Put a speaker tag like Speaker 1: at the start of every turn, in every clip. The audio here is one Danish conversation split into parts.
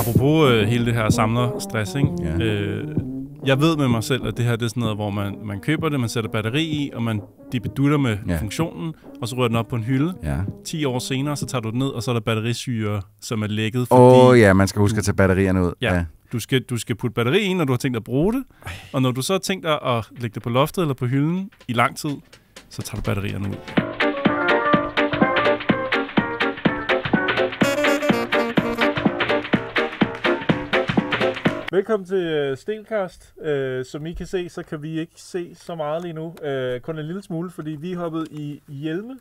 Speaker 1: Apropos øh, hele det her stress, ikke? Ja. Øh, jeg ved med mig selv, at det her det er sådan noget, hvor man, man køber det, man sætter batteri i, og man debedutter med ja. funktionen, og så rører den op på en hylde. Ja. 10 år senere, så tager du den ned, og så er der batterisyre, som er lækket. Åh oh, ja,
Speaker 2: man skal huske at tage batterierne ud. Ja. ja.
Speaker 1: Du skal, du skal putte batteri i, når du har tænkt at bruge det, og når du så har tænkt dig at lægge det på loftet eller på hylden i lang tid, så tager du batterierne ud. Velkommen til øh, Stenkast. Uh, øh, som I kan se, så kan vi ikke se så meget lige nu. Uh, kun en lille smule, fordi vi er hoppet i hjelme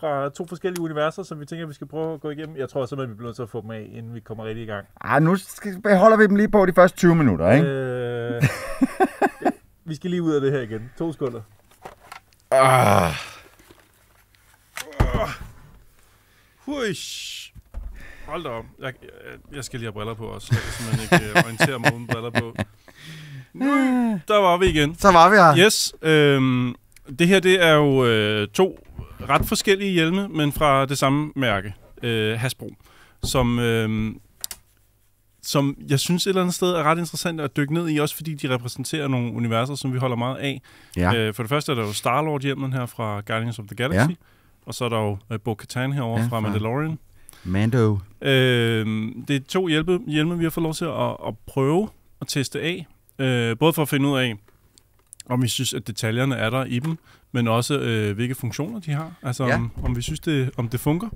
Speaker 1: fra to forskellige universer, som vi tænker, vi skal prøve at gå igennem. Jeg tror simpelthen, vi bliver nødt til at få dem af, inden vi kommer rigtig i gang.
Speaker 2: Ah, nu skal, holder vi dem lige på de første 20 minutter,
Speaker 1: ikke? Uh, vi skal lige ud af det her igen. To skulder. Ah. Uh. Hold da op. Jeg, jeg, jeg skal lige have briller på også. Jeg kan simpelthen ikke øh, orientere mig uden briller på. Nu, ah. der var vi igen. Så var vi her. Yes. Øhm, det her det er jo øh, to ret forskellige hjelme, men fra det samme mærke, øh, Hasbro, som, øh, som jeg synes et eller andet sted er ret interessant at dykke ned i, også fordi de repræsenterer nogle universer, som vi holder meget af. Ja. Øh, for det første er der jo Star-Lord-hjelmen her fra Guardians of the Galaxy, ja. og så er der jo øh, Bo-Katan herovre ja, fra Mandalorian. Mando. Øh, det er to hjælpe, hjelme, vi har fået lov til at, at prøve at teste af. Øh, både for at finde ud af, om vi synes, at detaljerne er der i dem, men også øh, hvilke funktioner de har. Altså ja. om, om vi synes, det, om det fungerer.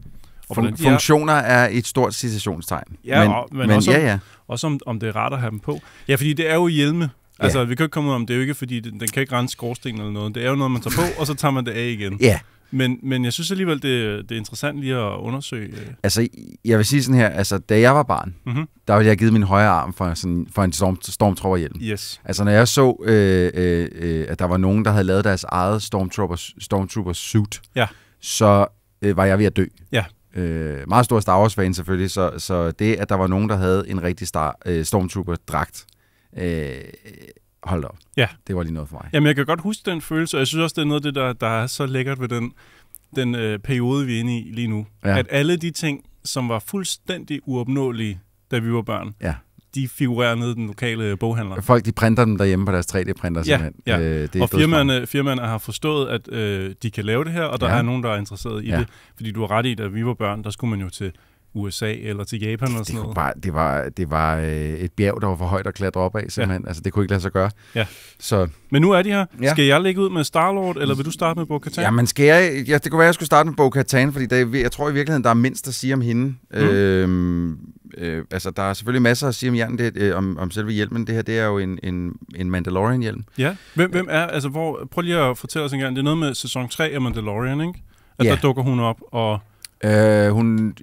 Speaker 1: Og Fun- de funktioner
Speaker 2: er et stort citationstegn. Ja, men, og, men, men også, ja, ja.
Speaker 1: også om, om det er rart at have dem på. Ja, fordi det er jo hjelme. Altså, vi kan ikke komme ud om det er jo ikke, fordi den, den kan ikke rense skorstenen eller noget. Det er jo noget, man tager på, og så tager man det af igen. Ja. Men, men jeg synes alligevel, det, det er interessant lige at undersøge. Øh.
Speaker 2: Altså, jeg vil sige sådan her, altså, da jeg var barn, mm-hmm. der ville jeg give min højre arm for, sådan, for en storm, stormtrooperhjelm. Yes. Altså, når jeg så, øh, øh, øh, at der var nogen, der havde lavet deres eget stormtrooper, stormtrooper suit, ja. så øh, var jeg ved at dø. Ja. Øh, meget stor Star Wars-fan selvfølgelig, så, så det, at der var nogen, der havde en rigtig star, øh, stormtrooper-dragt, øh, hold op, ja. det var lige noget for mig.
Speaker 1: Jamen, jeg kan godt huske den følelse, og jeg synes også, det er noget af det, der, der er så lækkert ved den, den øh, periode, vi er inde i lige nu. Ja. At alle de ting, som var fuldstændig uopnåelige, da vi var børn, ja. de figurerer ned i den lokale øh, boghandler.
Speaker 2: Folk, de printer dem derhjemme på deres 3D-printer, ja, simpelthen. Ja. Øh, det er og firmaerne,
Speaker 1: firmaerne har forstået, at øh, de kan lave det her, og der ja. er nogen, der er interesseret i ja. det. Fordi du har ret i, at da vi var børn, der skulle man jo til USA eller til Japan det, og sådan det noget?
Speaker 2: Bare, det var, det var øh, et bjerg, der var for højt at klatre op af, simpelthen. Ja. Altså, det kunne ikke lade sig gøre. Ja. Så. Men nu er de her. Ja. Skal jeg lægge ud med Star-Lord,
Speaker 1: eller vil du starte med Bo-Katan? Ja, men
Speaker 2: skal jeg? Ja, det kunne være, at jeg skulle starte med Bo-Katan, fordi der, jeg tror i virkeligheden, der er mindst at sige om hende. Mm. Øh, øh, altså, der er selvfølgelig masser at sige om, hjernen, det, øh, om, om selve hjelmen. Det her, det er jo en, en, en Mandalorian-hjelm.
Speaker 1: Ja. Hvem, hvem er, altså, hvor, prøv lige at fortælle os en gang. Det er noget med sæson 3 af Mandalorian, ikke? At ja. der dukker hun op, og...
Speaker 2: Uh, hun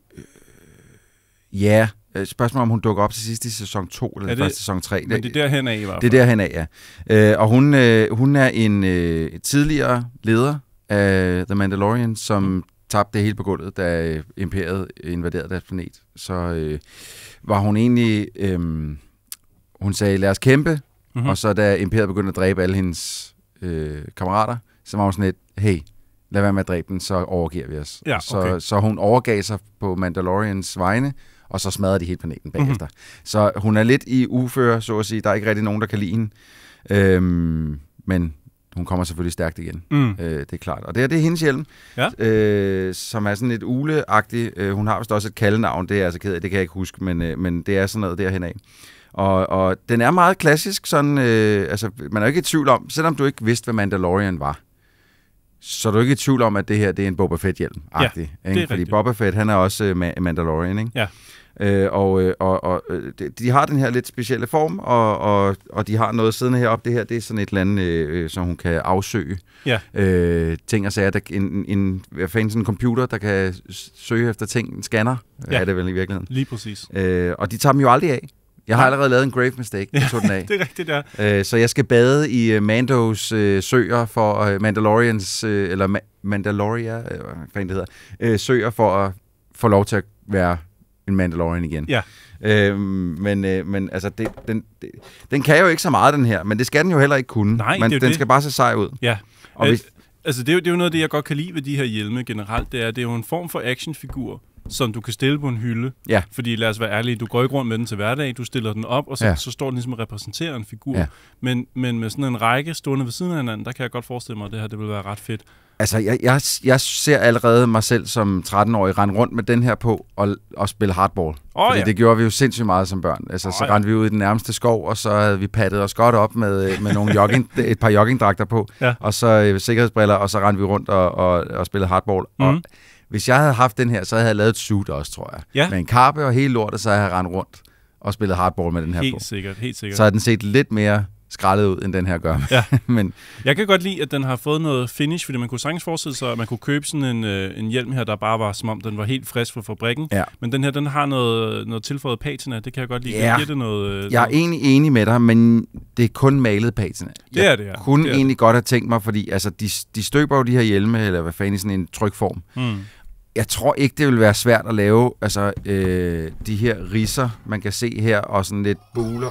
Speaker 2: Ja, øh, spørgsmålet om hun dukker op til sidst i sæson 2 eller er det, første sæson 3. Men det er derhen af i hvert fald. Det er derhen af, ja. Øh, og hun, øh, hun er en tidligere leder af The Mandalorian, som tabte det hele på gulvet, da imperiet invaderede deres planet. Så øh, var hun egentlig... Øh, hun sagde, lad os kæmpe. Mm-hmm. Og så da imperiet begyndte at dræbe alle hendes øh, kammerater, så var hun sådan lidt, hey, lad være med at dræbe den, så overgiver vi os. Ja, okay. så, så hun overgav sig på Mandalorians vegne, og så smadrer de hele planeten mhm. bagefter. Mm-hmm. Så hun er lidt i uføre, så at sige. Der er ikke rigtig nogen, der kan lide hende. Øhm, men hun kommer selvfølgelig stærkt igen. Mm. Øh, det er klart. Og det her, det er hendes hjelm, ja. øh, som er sådan lidt uleagtig. Øh, hun har vist også et kaldenavn, det er altså ked af, det kan jeg ikke huske, men, øh, men det er sådan noget derhen af. Og, og den er meget klassisk, sådan, øh, altså, man er jo ikke i tvivl om, selvom du ikke vidste, hvad Mandalorian var, så er du ikke i tvivl om, at det her det er en Boba fett hjelm Ja, det er ikke? Fordi rigtigt. Boba Fett, han er også øh, Mandalorian, ikke? Ja. Øh, og øh, og, og øh, de, har den her lidt specielle form, og, og, og de har noget siddende heroppe. Det her det er sådan et eller andet, øh, som hun kan afsøge. Ja. Øh, ting og sager. Der, en, en, hvad fanden, sådan en computer, der kan søge efter ting. En scanner ja. er det vel i virkeligheden. Lige præcis. Øh, og de tager dem jo aldrig af. Jeg har allerede lavet en grave mistake, jeg tog den af. det er rigtigt, ja. Øh, så jeg skal bade i øh, Mandos øh, søer for øh, Mandalorians, øh, eller Ma- Mandaloria, øh, hvad fanden det hedder, øh, søer for at få lov til at være en Mandalorian igen. Ja. Øh, men, øh, men altså, det, den, det, den kan jo ikke så meget, den her, men det skal den jo heller ikke kunne. Nej, men det er den det. skal bare se sej ud. Ja. Og Æ, hvis,
Speaker 1: altså, det er, jo, det er jo noget af det, jeg godt kan lide ved de her hjelme generelt, det er, det er jo en form for actionfigur, som du kan stille på en hylde. Ja. Fordi lad os være ærlige, du går ikke rundt med den til hverdag, du stiller den op, og så, ja. så står den ligesom og repræsenterer en figur. Ja. Men, men med sådan en række stående ved siden af hinanden, der kan jeg godt forestille mig, at det her det vil være ret fedt.
Speaker 2: Altså, jeg, jeg, jeg ser allerede mig selv som 13-årig rende rundt med den her på og, og spille hardball. Oh, Fordi ja. det gjorde vi jo sindssygt meget som børn. Altså, oh, så rendte ja. vi ud i den nærmeste skov, og så havde vi pattet os godt op med, med nogle jogging, et par joggingdragter på, ja. og så øh, sikkerhedsbriller, og så rendte vi rundt og, og, og spillede hardball. Mm. Og mhm hvis jeg havde haft den her, så havde jeg lavet et suit også, tror jeg. Ja. Med en kappe og hele lortet, så havde jeg rendt rundt og spillet hardball med den her helt på. sikkert, helt sikkert. Så har den set lidt mere skrællet ud, end den her gør. Ja. Men,
Speaker 1: jeg kan godt lide, at den har fået noget finish, fordi man kunne sagtens forestille sig, at man kunne købe sådan en, øh, en hjelm her, der bare var, som om den var helt frisk fra fabrikken. Ja. Men den her, den har noget, noget tilføjet patina, det kan jeg godt lide. Ja. Giver det noget, øh, jeg
Speaker 2: er egentlig enig med dig, men det er kun malet patina. Det er det, ja. Jeg kunne det er egentlig det. godt have tænkt mig, fordi altså, de, de støber jo de her hjelme, eller hvad fanden, i sådan en trykform. Mm jeg tror ikke, det vil være svært at lave altså, øh, de her risser, man kan se her, og sådan lidt
Speaker 1: buler.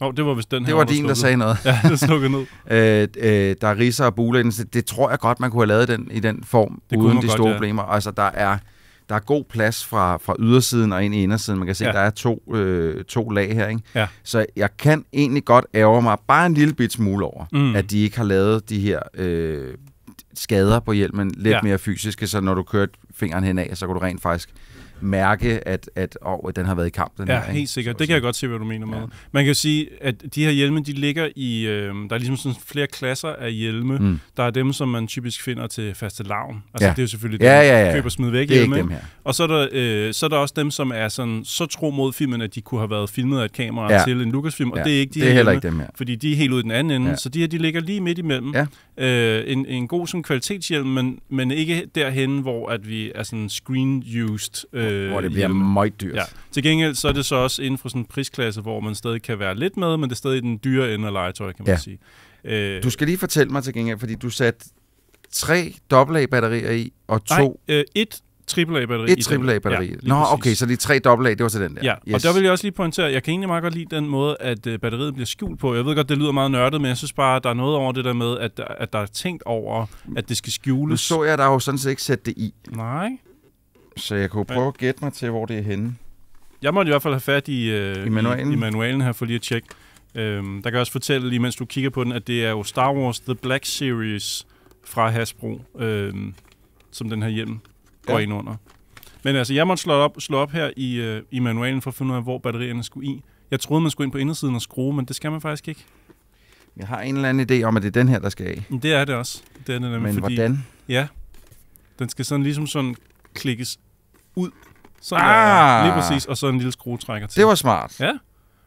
Speaker 1: oh, det var vist den her. Det var din, der, sagde noget. Ja, det slukkede ned.
Speaker 2: øh, øh, der er risser og buler så det tror jeg godt, man kunne have lavet den, i den form, det uden de store godt, ja. problemer. Altså, der er, der er god plads fra, fra ydersiden og ind i indersiden. Man kan se, ja. der er to, øh, to lag her. Ikke? Ja. Så jeg kan egentlig godt ærge mig bare en lille bit smule over, mm. at de ikke har lavet de her... Øh, skader på hjelmen, lidt ja. mere fysiske, så når du kører fingeren henad, så kan du rent faktisk mærke, at, at oh, den har været i kamp. Den ja, her, helt
Speaker 1: sikkert. Det kan jeg godt se, hvad du mener med. Ja. Man kan jo sige, at de her hjelme, de ligger i... Øh, der er ligesom sådan flere klasser af hjelme. Mm. Der er dem, som man typisk finder til faste lavn. Altså, ja. det er jo selvfølgelig ja, dem, ja, ja. ja. køber smid væk det er hjelme. Ikke dem her. Og så er, der, øh, så er der også dem, som er sådan, så tro mod filmen, at de kunne have været filmet af et kamera ja. til en Lucasfilm, og ja. det er ikke de det er her heller hjelme, ikke dem her. Fordi de er helt ude i den anden ende. Ja. Så de her, de ligger lige midt imellem. Ja øh, en, en god sådan, kvalitetshjelm, men, men ikke derhen, hvor at vi er sådan screen-used. Øh, hvor det øh, bliver hjelm. meget dyrt. Ja. Til gengæld så er det så også inden for sådan en prisklasse, hvor man stadig kan være lidt med, men det er stadig den dyre ende af legetøj, kan man ja. sige. Øh, du skal lige fortælle mig til gengæld, fordi du satte
Speaker 2: tre AA-batterier i og to... Nej, øh, et AAA-batteri. Et AAA-batteri. Ja, Nå, præcis. okay, så de tre AA, det var så den der. Ja, yes. og der vil
Speaker 1: jeg også lige pointere, jeg kan egentlig meget godt lide den måde, at øh, batteriet bliver skjult på. Jeg ved godt, det lyder meget nørdet, men jeg synes bare, at der er noget over det der med, at, at der er tænkt over, at det skal skjules. Nu så jeg, der jo sådan set ikke sætte det i. Nej.
Speaker 2: Så jeg kunne prøve at gætte
Speaker 1: mig til, hvor det er henne. Jeg måtte i hvert fald have fat i, øh, I, manualen. I, i manualen her for lige at tjekke. Øhm, der kan jeg også fortælle, lige mens du kigger på den, at det er jo Star Wars The Black Series fra Hasbro, øhm, som den her hjem går ja. ind under. Men altså, jeg måtte slå op, slå op her i, øh, i manualen for at finde ud af, hvor batterierne skulle i. Jeg troede, man skulle ind på indersiden og skrue, men det skal man faktisk ikke.
Speaker 2: Jeg har en eller anden idé om, at det er den her, der skal af.
Speaker 1: Det er det også. Det er det nemlig, men fordi, hvordan? Ja, den skal sådan ligesom sådan klikkes ud. Så ah, lige præcis, og så en lille skruetrækker til. Det var smart. Ja.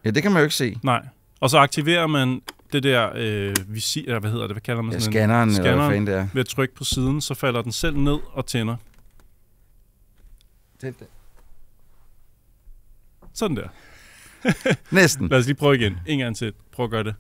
Speaker 1: Ja, det kan man jo ikke se. Nej. Og så aktiverer man det der øh, visir, hvad hedder det, hvad kalder man sådan ja, scanneren, en, scanneren, eller hvad fanden det er. ved at trykke på siden, så falder den selv ned og tænder. Tænd det. Sådan der. Næsten. Lad os lige prøve igen. En gang til. Prøv at gøre det.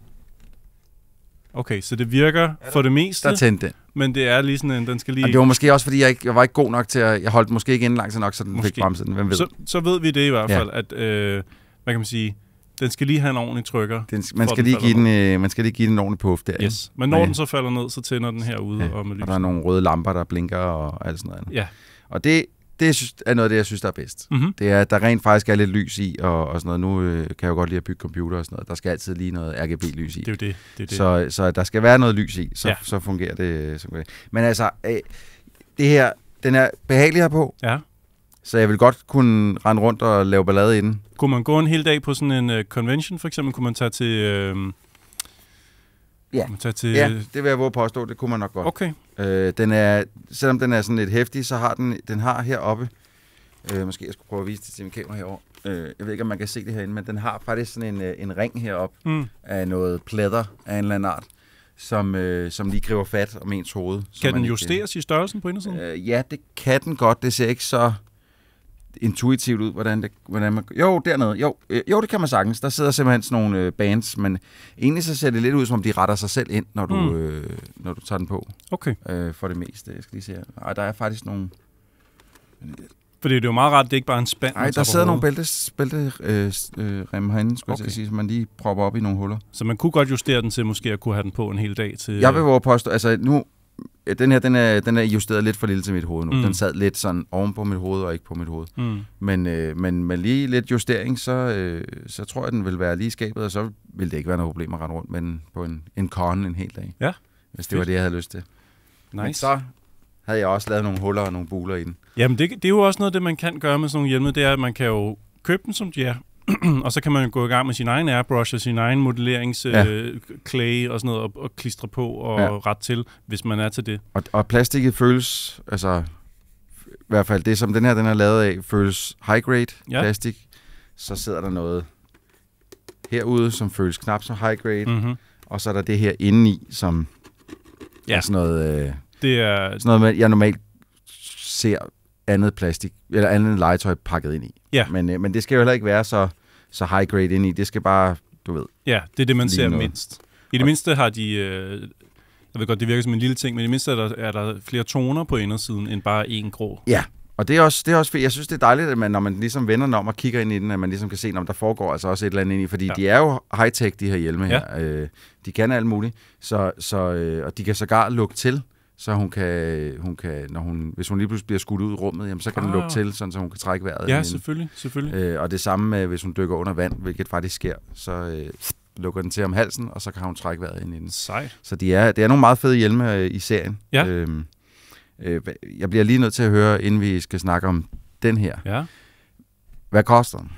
Speaker 1: Okay, så det virker ja, for det meste. Der tændte den. Men det er lige sådan en, den skal lige... Og det var måske
Speaker 2: også, fordi jeg, ikke, jeg var ikke god nok til at... Jeg holdt måske ikke inden langt nok, så den måske. fik bremset den. Hvem ved? Så, så ved vi det i hvert fald,
Speaker 1: ja. at... Øh, hvad kan man sige? Den skal lige have en ordentlig trykker. Den, man, skal den lige give den,
Speaker 2: øh, man skal lige give den en ordentlig puff der. Yes. Men når ja. den
Speaker 1: så falder ned, så tænder den herude. Ja. Og, med lys. og der er
Speaker 2: nogle røde lamper, der blinker og alt sådan noget. Ja. Og det det er noget af det, jeg synes, der er bedst. Mm-hmm. Det er, at der rent faktisk er lidt lys i, og, og sådan noget. Nu øh, kan jeg jo godt lide at bygge computer og sådan noget. Der skal altid lige noget RGB-lys i. Det er jo det. det, er det. Så, så der skal være noget lys i, så, ja. så fungerer det. Øh, det. Men altså, øh, det her, den er behagelig på. Ja. Så jeg vil godt kunne rende rundt og lave ballade inden.
Speaker 1: Kunne man gå en hel dag på sådan en uh, convention, for eksempel? Kunne man tage til... Øh Ja, tage til... ja det vil jeg våge påstå, det kunne man nok godt. Okay.
Speaker 2: Øh, den er, selvom den er sådan lidt hæftig, så har den, den har heroppe, øh, måske jeg skulle prøve at vise det til min kamera herovre, øh, jeg ved ikke, om man kan se det herinde, men den har faktisk sådan en, øh, en ring herop mm. af noget plader af en eller anden art som, øh, som lige griber fat om ens hoved. Kan den øh, justeres
Speaker 1: øh, i størrelsen på indersiden? Øh,
Speaker 2: ja, det kan den godt. Det ser ikke så intuitivt ud, hvordan, det, hvordan man... Jo, dernede. Jo, øh, jo, det kan man sagtens. Der sidder simpelthen sådan nogle øh, bands, men egentlig så ser det lidt ud, som om de retter sig selv ind, når du, mm. øh, når du tager den på. Okay. Øh, for det meste. Jeg skal lige se her. Ej, der er faktisk nogle... Fordi det er jo meget rart, det er ikke bare en spand. Nej, der sidder nogle bæltes, bælterem øh, øh, herinde, skulle okay. jeg sige, som man lige propper op i nogle
Speaker 1: huller. Så man kunne godt justere den til måske at kunne have den på en hel dag til... Jeg vil øh,
Speaker 2: våge påstå, altså nu, den her, den er, den er justeret lidt for lille til mit hoved nu. Mm. Den sad lidt sådan oven på mit hoved og ikke på mit hoved. Mm. Men, øh, men med lige lidt justering, så, øh, så tror jeg, den vil være lige skabet, og så vil det ikke være noget problem at rende rundt men på en, en con en hel dag. Ja. Hvis det Fedt. var det, jeg havde lyst til. Nice. Men så havde jeg også lavet nogle huller og nogle buler i den.
Speaker 1: Jamen, det, det er jo også noget det, man kan gøre med sådan nogle hjelme, det er, at man kan jo købe dem, som de er, og så kan man jo gå i gang med sin egen airbrush og sin egen modelleringsklage ja. øh, clay og sådan noget, og, og klistre på og ja. ret til, hvis man er til det.
Speaker 2: Og, og plastikket føles, altså i hvert fald det, som den her den er lavet af, føles high-grade ja. plastik. Så sidder der noget herude, som føles knap så high-grade, mm-hmm. og så er der det her indeni, som ja. er sådan noget... Øh, det er... Sådan noget, jeg normalt ser andet plastik, eller andet legetøj pakket ind i. Ja. Men, øh, men det skal jo heller ikke være så, så high grade ind i. Det skal bare, du ved. Ja, det er det, man ser noget. mindst. I det
Speaker 1: mindste har de, øh, jeg ved godt, det virker som en lille ting, men i det mindste er der, er der flere toner på indersiden, end bare én grå.
Speaker 2: Ja, og det er også, det er også jeg synes, det er dejligt, at man, når man ligesom vender den om og kigger ind i den, at man ligesom kan se, om der foregår altså også et eller andet ind i, fordi ja. de er jo high-tech, de her hjelme ja. her. Øh, de kan alt muligt, så, så, øh, og de kan sågar lukke til så hun kan, hun kan når hun, hvis hun lige pludselig bliver skudt ud i rummet, jamen, så kan ah. den lukke ah. til, sådan, så hun kan trække vejret. Ja, selvfølgelig. selvfølgelig. Øh, og det samme med, hvis hun dykker under vand, hvilket faktisk sker, så øh, lukker den til om halsen, og så kan hun trække vejret ind i den. Sejt. Så det er, det er nogle meget fede hjelme øh, i serien. Ja. Øhm, øh, jeg bliver lige nødt til at høre, inden vi skal snakke om den her. Ja. Hvad koster den?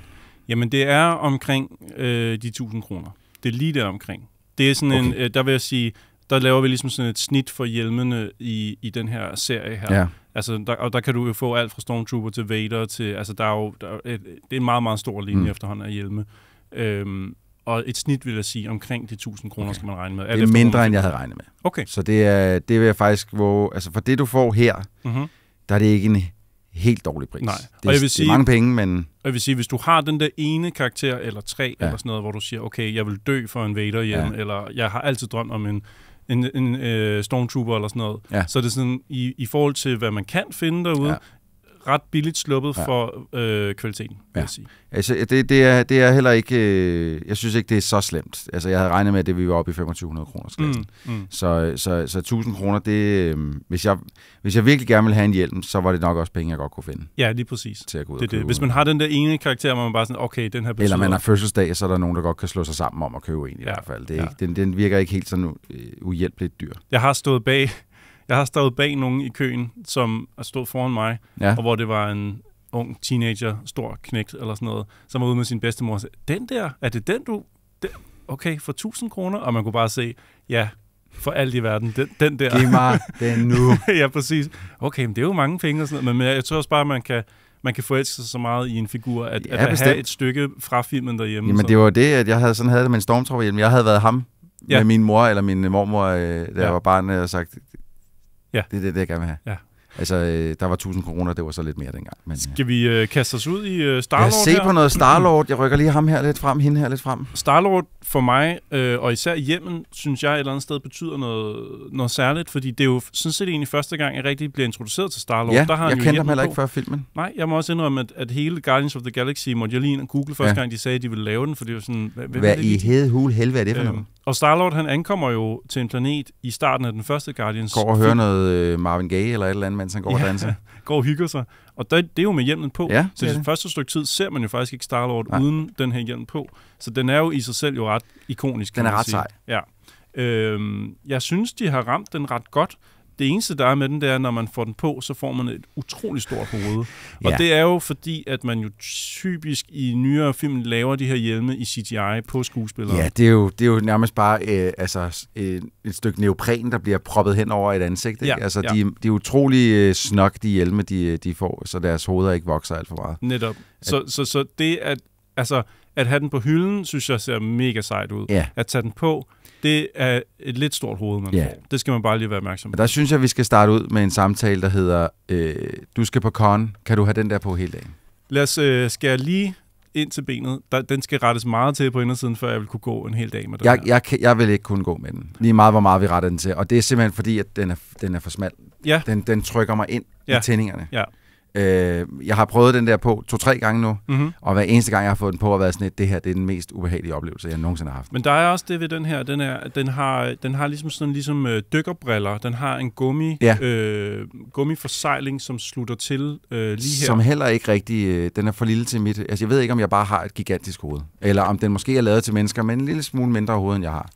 Speaker 1: Jamen, det er omkring øh, de 1000 kroner. Det er lige der omkring. Det er sådan okay. en, øh, der vil jeg sige, der laver vi ligesom sådan et snit for hjelmene i, i den her serie her. Ja. Altså, der, og der kan du jo få alt fra Stormtrooper til Vader til, altså der er jo, der er et, det er en meget, meget stor linje mm. efterhånden af hjelme. Øhm, og et snit, vil jeg sige, omkring de 1000 kroner okay. skal man regne med. Alt det er mindre, end
Speaker 2: jeg havde regnet med. Okay. Så det, er, det vil jeg faktisk hvor altså for det du får her, mm-hmm. der er det ikke en helt dårlig pris. Nej. det, jeg vil sige, det er mange penge, men... Og
Speaker 1: jeg vil sige, hvis du har den der ene karakter, eller tre, ja. eller sådan noget, hvor du siger, okay, jeg vil dø for en Vader hjem, ja. eller jeg har altid drømt om en en, en øh, stormtrooper eller sådan noget. Ja. Så det er sådan, i, i forhold til, hvad man kan finde derude, ja ret billigt sluppet ja. for øh, kvaliteten, ja. jeg
Speaker 2: sige. Altså, det, det, er, det er heller ikke... Øh, jeg synes ikke, det er så slemt. Altså, jeg havde regnet med, at det ville være oppe i 2500 kroner Mm, mm. Så, så, så 1000 kroner, det... Øh, hvis, jeg, hvis jeg virkelig gerne ville have en hjelm, så var det nok også penge, jeg godt kunne finde.
Speaker 1: Ja, lige præcis. Til at gå ud det, det. Hvis man har den der ene karakter, hvor man bare sådan, okay, den her betyder... Eller man har
Speaker 2: fødselsdag, så er der nogen, der godt kan slå sig sammen om at købe en i ja. hvert fald. Det er ja. ikke, den, den virker ikke helt sådan uh, uhjælpeligt dyr.
Speaker 1: Jeg har stået bag jeg har stået bag nogen i køen, som stod foran mig, ja. og hvor det var en ung teenager, stor knægt eller sådan noget, som var ude med sin bedstemor og sagde, den der, er det den du... Den? Okay, for 1000 kroner, og man kunne bare se, ja, for alt i verden, den, den der. Giv mig den nu. ja, præcis. Okay, men det er jo mange penge og sådan noget, men jeg tror også bare, at man kan, man kan forelske sig så meget i en figur, at, ja, at have et stykke fra filmen derhjemme. Jamen, så. det var
Speaker 2: det, at jeg havde sådan havde det med en stormtropper hjem. Jeg havde været ham ja. med min mor eller min mormor, øh, da ja. jeg var barn, og sagt, Ja. Det er det, det, jeg gerne vil have. Ja. Altså, øh, der var 1000 kroner, det var så lidt mere dengang.
Speaker 1: Men, Skal vi øh, kaste os ud i øh, Star-Lord Jeg se her? på noget Star-Lord.
Speaker 2: Jeg rykker lige ham her lidt frem, hende her lidt frem.
Speaker 1: Star-Lord for mig, øh, og især hjemmen, synes jeg et eller andet sted betyder noget, noget særligt, fordi det er jo sådan set egentlig første gang, jeg rigtig bliver introduceret til Star-Lord. Ja, der har jeg kendte ham heller ikke på. før filmen. Nej, jeg må også indrømme, at, at hele Guardians of the Galaxy måtte jeg lige ind og google første ja. gang, de sagde, at de ville lave den, for det var sådan... Hvad, hvad, hvad det, i hed hul helvede er det for øh, noget? Og Star-Lord, han ankommer jo til en planet i starten af den første Guardians. Går og hører noget
Speaker 2: øh, Marvin Gaye eller et eller andet, mens han går ja, og danser.
Speaker 1: går og hygger sig. Og det, det er jo med hjelmen på. Ja, så det, det første stykke tid ser man jo faktisk ikke Starlord Nej. uden den her hjelm på. Så den er jo i sig selv jo ret ikonisk. Den er ret sige. sej. Ja. Øhm, jeg synes, de har ramt den ret godt. Det eneste, der er med den, det er, når man får den på, så får man et utroligt stort hoved. ja. Og det er jo fordi, at man jo typisk i nyere film laver de her hjelme i CGI på skuespillere. Ja, det er jo,
Speaker 2: det er jo nærmest bare øh, altså, øh, et stykke neopren, der bliver proppet hen over et ansigt. Ikke? Ja, altså, ja. De, de er utrolig øh, snok, de hjelme, de, øh, de får, så deres hoveder ikke vokser alt for meget. Netop. At, så,
Speaker 1: så, så det at, altså, at have den på hylden, synes jeg ser mega sejt ud. Ja. At tage den på, det er et lidt stort hoved, man ja. får. Det skal man bare lige være opmærksom på.
Speaker 2: Der synes jeg, vi skal starte ud med en samtale, der hedder, øh, du skal på con, kan du have den der på hele dagen?
Speaker 1: Lad os øh, skære lige ind til benet. Der, den skal rettes meget til på indersiden, før jeg vil kunne gå en hel dag med den
Speaker 2: jeg, Jeg, jeg vil ikke kunne gå med den. Lige meget, hvor meget vi retter den til. Og det er simpelthen fordi, at den er, den er for smal. Ja. Den, den trykker mig ind ja. i tændingerne. Ja. Øh, jeg har prøvet den der på to-tre gange nu, mm-hmm. og hver eneste gang, jeg har fået den på, har været sådan et, det her det er den mest ubehagelige oplevelse, jeg nogensinde har haft.
Speaker 1: Men der er også det ved den her, den, er, den, har, den har ligesom sådan ligesom øh, dykkerbriller, den har en gummi, ja. øh, gummiforsejling, som slutter til øh, lige her. Som heller
Speaker 2: ikke rigtig, øh, den er for lille til mit, altså jeg ved ikke, om jeg bare har et gigantisk hoved, eller om den måske er lavet til mennesker, men en lille smule mindre hoved, end jeg har.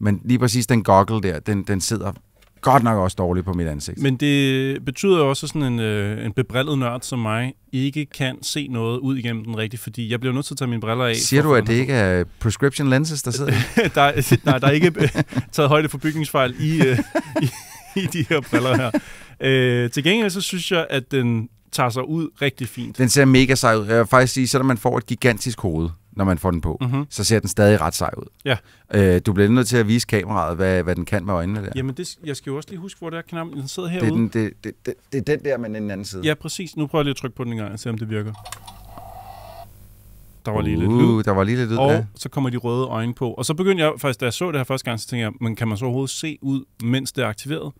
Speaker 2: Men lige præcis den goggle der, den, den sidder godt nok også dårligt på mit ansigt.
Speaker 1: Men det betyder jo også, at sådan en, øh, en bebrillet nørd som mig ikke kan se noget ud igennem den rigtigt, fordi jeg bliver nødt til at tage mine briller af. Siger du, at det ikke
Speaker 2: er prescription lenses, der sidder der, er, Nej, der er ikke øh,
Speaker 1: taget højde for bygningsfejl i, øh, i, i de her briller her. Øh, til gengæld så synes jeg, at den tager sig ud rigtig fint. Den
Speaker 2: ser mega sej ud. Jeg vil faktisk sige, selvom man får et gigantisk hoved, når man får den på, mm-hmm. så ser den stadig ret sej ud. Ja. Øh, du bliver nødt til at vise kameraet, hvad, hvad den kan med øjnene der.
Speaker 1: Jamen, det, jeg skal jo også lige huske, hvor det er knappen. Den sidder herude. Det er, den, det, det, det, det er den der, men den anden side. Ja, præcis. Nu prøver jeg lige at trykke på den en gang og se, om det virker. Der var lige uh, lidt lyd. Der var lige lidt lyd, Og ja. så kommer de røde øjne på. Og så begyndte jeg faktisk, da jeg så det her første gang, så tænkte jeg, men kan man så overhovedet se ud, mens det er aktiveret?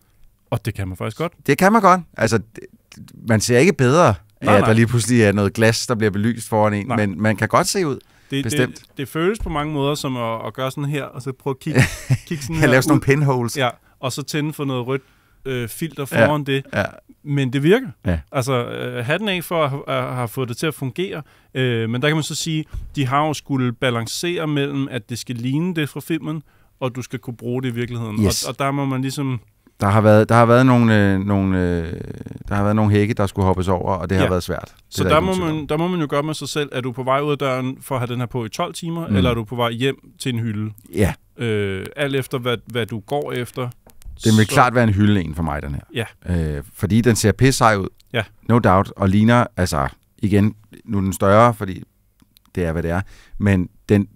Speaker 1: Og det kan man faktisk godt.
Speaker 2: Det kan man godt. Altså, det, man ser ikke bedre, nej, at nej. der lige pludselig er noget glas, der bliver belyst foran en, nej. men man kan godt se ud det, Bestemt.
Speaker 1: Det, det føles på mange måder som at, at gøre sådan her, og så prøve at kigge, kigge sådan her lave sådan nogle pinholes. Ja, og så tænde for noget rødt øh, filter foran ja, det. Ja. Men det virker. Ja. Altså, øh, hatten af for at, at have fået det til at fungere. Øh, men der kan man så sige, de har jo skulle balancere mellem, at det skal ligne det fra filmen, og du skal kunne bruge det i virkeligheden. Yes. Og, og der må man ligesom
Speaker 2: der har været, der har været nogle, øh, nogle, øh, der har været nogle hække, der skulle hoppes over, og det har været svært. Det så der, der, må
Speaker 1: man, der må man jo gøre med sig selv, er du på vej ud af døren for at have den her på i 12 timer, mm. eller er du på vej hjem til en hylde? Ja. Øh, alt efter, hvad, hvad du går efter. Det vil så... klart være
Speaker 2: en hylde en for mig, den her. Ja. Øh, fordi den ser pisse ud, ja. no doubt, og ligner, altså igen, nu er den større, fordi det er, hvad det er, men den,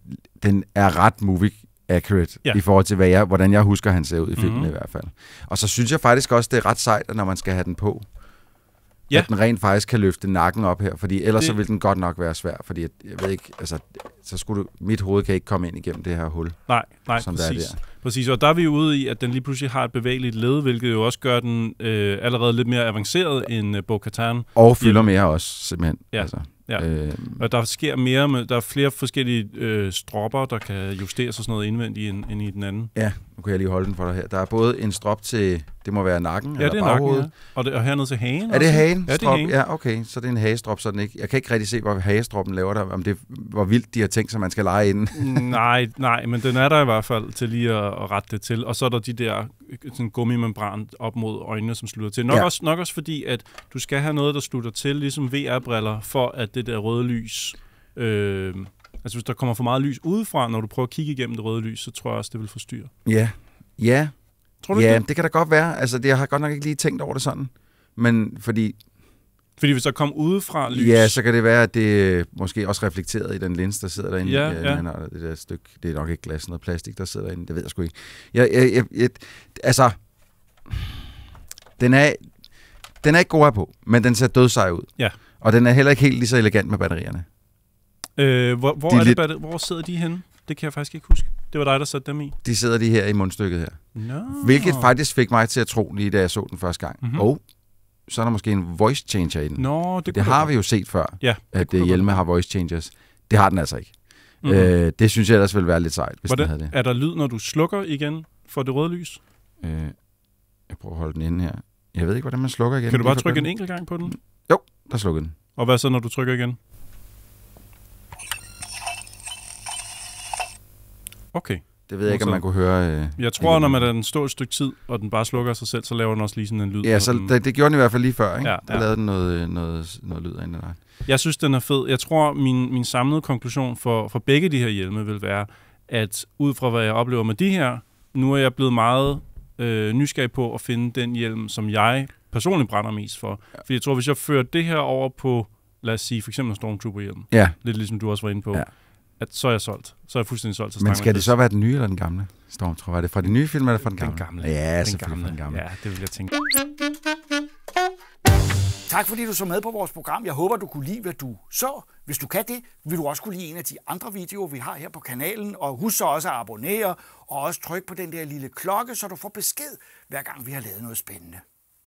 Speaker 2: den er ret movie accurate ja. i forhold til, hvad jeg, hvordan jeg husker, han ser ud i filmen mm-hmm. i hvert fald. Og så synes jeg faktisk også, det er ret sejt, når man skal have den på, ja. at den rent faktisk kan løfte nakken op her, fordi ellers det... så vil den godt nok være svær, fordi jeg, jeg ved ikke, altså, så skulle du, mit hoved kan ikke komme ind igennem det her hul. Nej, nej, som præcis. Der er
Speaker 1: der. Præcis, og der er vi ude i, at den lige pludselig har et bevægeligt led, hvilket jo også gør den øh, allerede lidt mere avanceret end øh, Bo-Katan. Og fylder mere også, simpelthen. Ja. Altså. Ja, øh, og der sker mere, med, der er flere forskellige øh, stropper, der kan justeres og sådan noget indvendigt end, end i den anden.
Speaker 2: Ja, kan jeg lige holde den for dig her. Der er både en strop til, det må være nakken ja, eller det er baghovedet. Nakken, ja. og, det, og hernede til hagen Er det hagen? Ja, det er hagen. Ja, okay, så det er en hagestrop, så den ikke... Jeg kan ikke rigtig se, hvor hagestroppen laver der, om det, hvor vildt de har tænkt sig, man skal lege inden.
Speaker 1: nej, nej, men den er der i hvert fald til lige at, at rette det til. Og så er der de der sådan gummimembran op mod øjnene, som slutter til. Nok, ja. også, nok også fordi, at du skal have noget, der slutter til, ligesom VR-briller, for at det der røde lys... Øh, Altså hvis der kommer for meget lys udefra, når du prøver at kigge igennem det røde lys, så tror jeg også, det vil forstyrre.
Speaker 2: Ja, ja. Tror du ja, det? det kan da godt være. Altså det, jeg har godt nok ikke lige tænkt over det sådan. Men fordi...
Speaker 1: Fordi hvis der kommer udefra lys... Ja, så
Speaker 2: kan det være, at det måske også reflekteret i den lins, der sidder derinde. Ja, ja. ja. det der stykke, det er nok ikke glas, noget plastik, der sidder derinde. Det ved jeg sgu ikke. Jeg, jeg, jeg, jeg, altså, den er, den er ikke god på, men den ser dødsej ud. Ja. Og den er heller ikke helt lige så elegant med batterierne.
Speaker 1: Øh, hvor, hvor, de er lidt... det, hvor sidder de henne? Det kan jeg faktisk ikke huske. Det var dig, der satte dem i.
Speaker 2: De sidder lige her i mundstykket her. No. Hvilket faktisk fik mig til at tro, lige da jeg så den første gang. Mm-hmm. Og oh, så er der måske en voice changer i den. Nå, det, det har vi jo set før, ja, det at øh, det Hjelme har voice changers. Det har den altså ikke. Mm-hmm. Øh, det synes jeg ellers ville være lidt sejt, hvis Hvordan, den havde
Speaker 1: det. Er der lyd, når du slukker igen for det røde lys?
Speaker 2: Øh, jeg prøver at holde den inde her. Jeg ved ikke, hvordan man slukker igen. Kan du bare trykke en enkelt gang på den? Jo, der slukker den.
Speaker 1: Og hvad så, når du trykker igen?
Speaker 2: Okay. Det ved jeg ikke, om man kunne høre... Øh, jeg tror, når man
Speaker 1: er den står et stykke tid, og den bare slukker sig selv, så laver den også lige sådan en lyd. Ja, så den...
Speaker 2: det, gjorde den i hvert fald lige før, ikke? Ja, der ja. lavede den noget, øh, noget, noget lyd af en
Speaker 1: Jeg synes, den er fed. Jeg tror, min, min samlede konklusion for, for begge de her hjelme vil være, at ud fra, hvad jeg oplever med de her, nu er jeg blevet meget øh, nysgerrig på at finde den hjelm, som jeg personligt brænder mest for. Ja. Fordi jeg tror, hvis jeg fører det her over på, lad os sige, for eksempel Stormtrooper-hjelm, ja. lidt ligesom du også var inde på, ja at så er jeg solgt. Så er jeg fuldstændig solgt til Men skal det så
Speaker 2: være den nye eller den gamle Stormtrooper? Er det fra den nye film eller fra den gamle? Den gamle. Ja, den selvfølgelig
Speaker 1: gamle. den gamle. Ja, det vil jeg tænke.
Speaker 2: Tak fordi du så med på vores program. Jeg håber, du kunne lide, hvad du så. Hvis du kan det, vil du også kunne lide en af de andre videoer, vi har her på kanalen. Og husk så også at abonnere, og også tryk på den der lille klokke, så du får besked, hver gang vi har lavet noget spændende.